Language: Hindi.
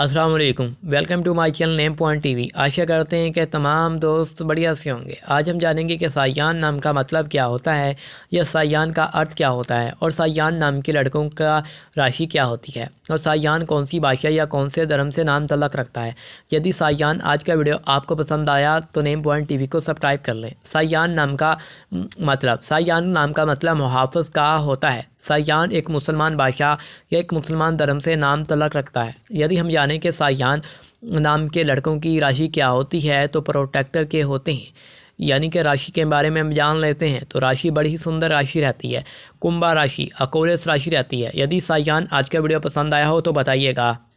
अस्सलाम वालेकुम welcome to my channel name point TV आशा करते हैं कि तमाम दोस्त बढ़िया से होंगे आज हम जानेंगे कि सायान नाम का मतलब क्या होता है या सायान का अर्थ क्या होता है और सायान नाम के लड़कों का राशि क्या होती है और सायान कौन सी भाषा या कौन से धर्म से नाम तलक रखता है यदि सायान आज का वीडियो आपको पसंद आया तो नेम पॉइंट टी को सब्सक्राइब कर लें सायान नाम का मतलब सायान नाम का मतलब मुहाफ़ का होता है सयान एक मुसलमान बादशाह या एक मुसलमान धर्म से नाम तलक रखता है यदि हम जाने के सयान नाम के लड़कों की राशि क्या होती है तो प्रोटेक्टर के होते हैं यानी कि राशि के बारे में हम जान लेते हैं तो राशि बड़ी ही सुंदर राशि रहती है कुंभा राशि अकोलेस राशि रहती है यदि सयान आज का वीडियो पसंद आया हो तो बताइएगा